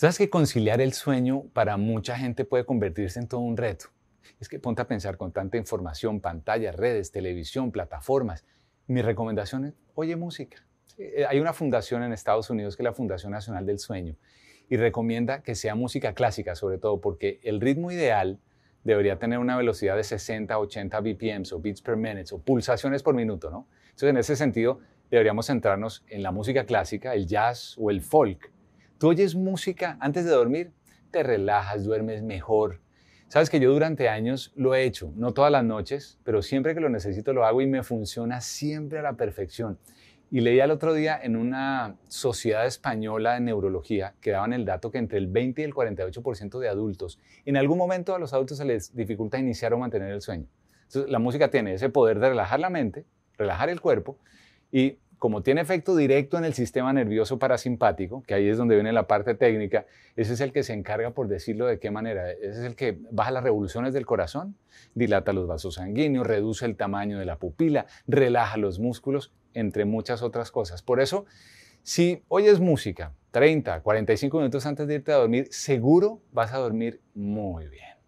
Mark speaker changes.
Speaker 1: Sabes que conciliar el sueño para mucha gente puede convertirse en todo un reto. Es que ponte a pensar con tanta información, pantallas, redes, televisión, plataformas. Mi recomendación es, oye música. Eh, hay una fundación en Estados Unidos que es la Fundación Nacional del Sueño y recomienda que sea música clásica sobre todo porque el ritmo ideal debería tener una velocidad de 60, 80 BPMs o beats per minute o pulsaciones por minuto, ¿no? Entonces en ese sentido deberíamos centrarnos en la música clásica, el jazz o el folk Tú oyes música antes de dormir, te relajas, duermes mejor. Sabes que yo durante años lo he hecho, no todas las noches, pero siempre que lo necesito lo hago y me funciona siempre a la perfección. Y leí el otro día en una sociedad española de neurología que daban el dato que entre el 20 y el 48% de adultos, en algún momento a los adultos se les dificulta iniciar o mantener el sueño. Entonces, la música tiene ese poder de relajar la mente, relajar el cuerpo y como tiene efecto directo en el sistema nervioso parasimpático, que ahí es donde viene la parte técnica, ese es el que se encarga, por decirlo de qué manera, ese es el que baja las revoluciones del corazón, dilata los vasos sanguíneos, reduce el tamaño de la pupila, relaja los músculos, entre muchas otras cosas. Por eso, si oyes música 30, 45 minutos antes de irte a dormir, seguro vas a dormir muy bien.